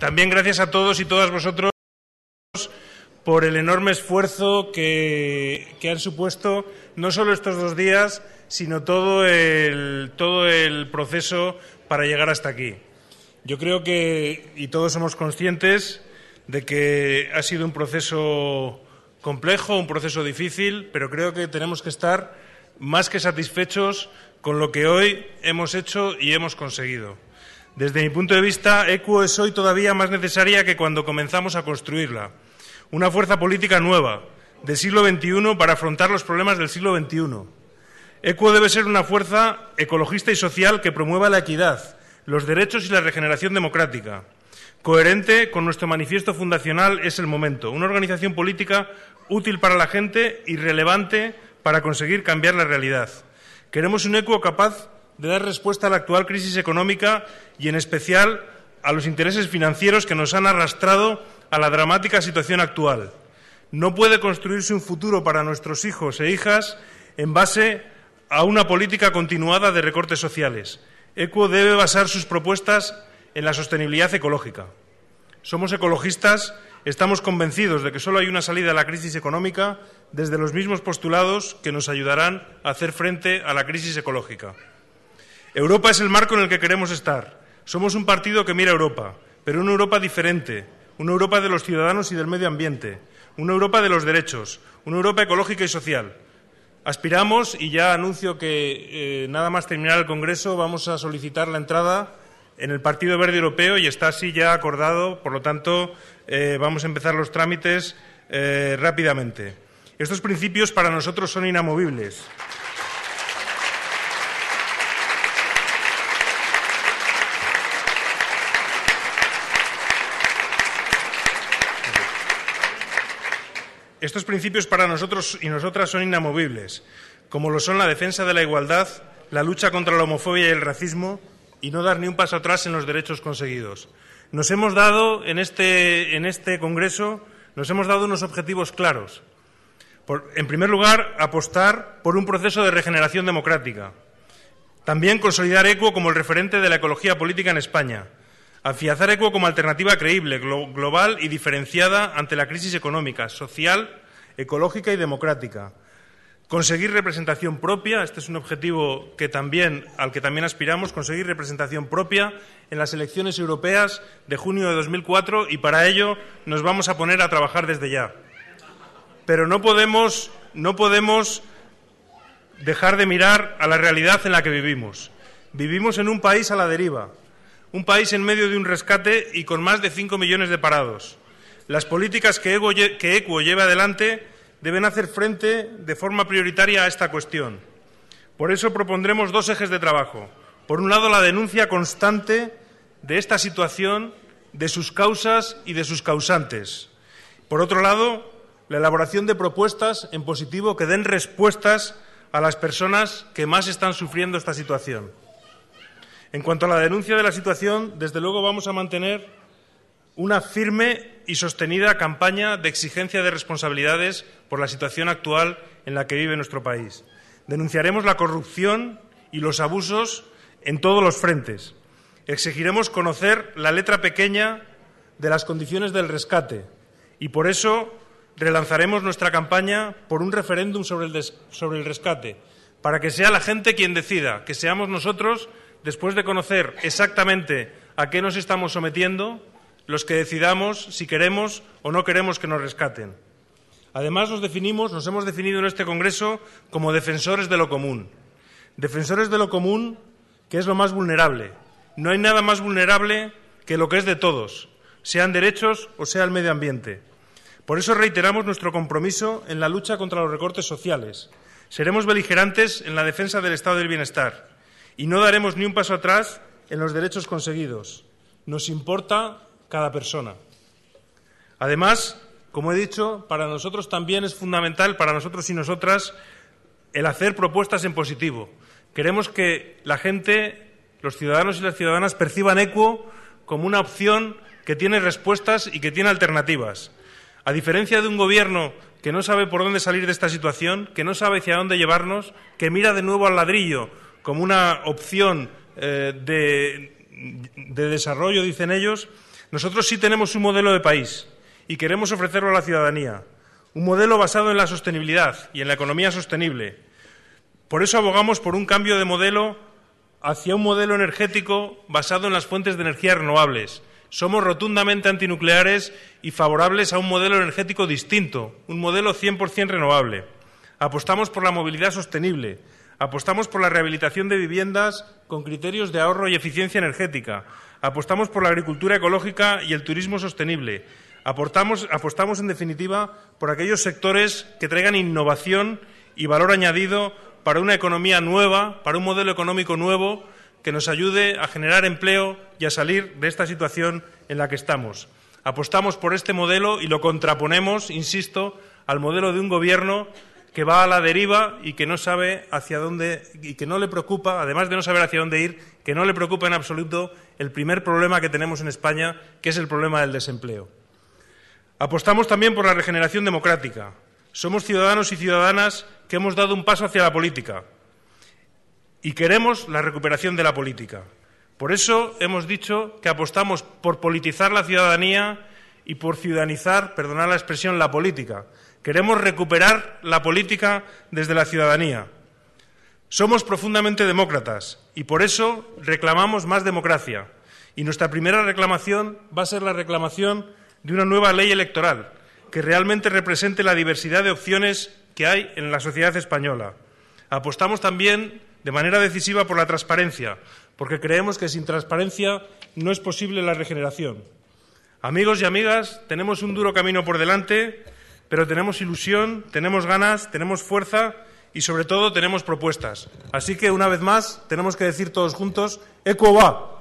También gracias a todos y todas vosotros por el enorme esfuerzo que, han supuesto no solo estos dos días, sino todo el, todo el proceso para llegar hasta aquí. Yo creo que, y todos somos conscientes, de que ha sido un proceso complejo, un proceso difícil, pero creo que tenemos que estar más que satisfechos con lo que hoy hemos hecho y hemos conseguido. Desde mi punto de vista, ECUO es hoy todavía más necesaria que cuando comenzamos a construirla. Una fuerza política nueva, del siglo XXI, para afrontar los problemas del siglo XXI. ECUO debe ser una fuerza ecologista y social que promueva la equidad, los derechos y la regeneración democrática. Coherente con nuestro manifiesto fundacional es el momento. Una organización política útil para la gente y relevante para conseguir cambiar la realidad. Queremos un ECUO capaz de dar respuesta a la actual crisis económica y, en especial, a los intereses financieros que nos han arrastrado a la dramática situación actual. No puede construirse un futuro para nuestros hijos e hijas en base a una política continuada de recortes sociales. ECO debe basar sus propuestas en la sostenibilidad ecológica. Somos ecologistas, estamos convencidos de que solo hay una salida a la crisis económica desde los mismos postulados que nos ayudarán a hacer frente a la crisis ecológica. Europa es el marco en el que queremos estar. Somos un partido que mira a Europa, pero una Europa diferente, una Europa de los ciudadanos y del medio ambiente, una Europa de los derechos, una Europa ecológica y social. Aspiramos, y ya anuncio que eh, nada más terminar el Congreso, vamos a solicitar la entrada en el Partido Verde Europeo y está así ya acordado, por lo tanto, eh, vamos a empezar los trámites eh, rápidamente. Estos principios para nosotros son inamovibles. Estos principios para nosotros y nosotras son inamovibles, como lo son la defensa de la igualdad, la lucha contra la homofobia y el racismo y no dar ni un paso atrás en los derechos conseguidos. Nos hemos dado en este, este Congreso nos hemos dado unos objetivos claros. en primer lugar, apostar por un proceso de regeneración democrática. También consolidar ECO como el referente de la ecología política en España Afianzar ECO como alternativa creíble, global y diferenciada ante la crisis económica, social, ecológica y democrática. Conseguir representación propia, este es un objetivo que también, al que también aspiramos, conseguir representación propia en las elecciones europeas de junio de 2004 y para ello nos vamos a poner a trabajar desde ya. Pero no podemos, no podemos dejar de mirar a la realidad en la que vivimos. Vivimos en un país a la deriva, un país en medio de un rescate y con más de cinco millones de parados. Las políticas que ECUO lleva adelante deben hacer frente de forma prioritaria a esta cuestión. Por eso propondremos dos ejes de trabajo. Por un lado, la denuncia constante de esta situación, de sus causas y de sus causantes. Por otro lado, la elaboración de propuestas en positivo que den respuestas a las personas que más están sufriendo esta situación. En cuanto a la denuncia de la situación, desde luego vamos a mantener una firme y sostenida campaña de exigencia de responsabilidades por la situación actual en la que vive nuestro país. Denunciaremos la corrupción y los abusos en todos los frentes. Exigiremos conocer la letra pequeña de las condiciones del rescate y por eso relanzaremos nuestra campaña por un referéndum sobre el, sobre el rescate, para que sea la gente quien decida, que seamos nosotros después de conocer exactamente a qué nos estamos sometiendo, los que decidamos si queremos o no queremos que nos rescaten. Además, nos definimos, nos hemos definido en este Congreso como defensores de lo común. Defensores de lo común, que es lo más vulnerable. No hay nada más vulnerable que lo que es de todos, sean derechos o sea el medio ambiente. Por eso reiteramos nuestro compromiso en la lucha contra los recortes sociales. Seremos beligerantes en la defensa del estado del bienestar y no daremos ni un paso atrás en los derechos conseguidos. Nos importa cada persona. Además, como he dicho, para nosotros también es fundamental, para nosotros y nosotras, el hacer propuestas en positivo. Queremos que la gente, los ciudadanos y las ciudadanas perciban ECUO como una opción que tiene respuestas y que tiene alternativas. A diferencia de un gobierno que no sabe por dónde salir de esta situación, que no sabe hacia dónde llevarnos, que mira de nuevo al ladrillo como una opción eh, de, de desarrollo, dicen ellos, nosotros sí tenemos un modelo de país y queremos ofrecerlo a la ciudadanía, un modelo basado en la sostenibilidad y en la economía sostenible. Por eso abogamos por un cambio de modelo hacia un modelo energético basado en las fuentes de energía renovables. Somos rotundamente antinucleares y favorables a un modelo energético distinto, un modelo 100% renovable. Apostamos por la movilidad sostenible, Apostamos por la rehabilitación de viviendas con criterios de ahorro y eficiencia energética. Apostamos por la agricultura ecológica y el turismo sostenible. apostamos, en definitiva, por aquellos sectores que traigan innovación y valor añadido para una economía nueva, para un modelo económico nuevo que nos ayude a generar empleo y a salir de esta situación en la que estamos. Apostamos por este modelo y lo contraponemos, insisto, al modelo de un Gobierno que va a la deriva y que no sabe hacia dónde y que no le preocupa, además de no saber hacia dónde ir, que no le preocupa en absoluto el primer problema que tenemos en España, que es el problema del desempleo. Apostamos también por la regeneración democrática. Somos ciudadanos y ciudadanas que hemos dado un paso hacia la política y queremos la recuperación de la política. Por eso hemos dicho que apostamos por politizar la ciudadanía y por ciudadanizar, perdonar la expresión, la política, Queremos recuperar la política desde la ciudadanía. Somos profundamente demócratas y por eso reclamamos más democracia. Y nuestra primera reclamación va a ser la reclamación de una nueva ley electoral que realmente represente la diversidad de opciones que hay en la sociedad española. Apostamos también de manera decisiva por la transparencia, porque creemos que sin transparencia no es posible la regeneración. Amigos y amigas, tenemos un duro camino por delante pero tenemos ilusión, tenemos ganas, tenemos fuerza y sobre todo tenemos propuestas. Así que una vez más tenemos que decir todos juntos, ¡Eco va!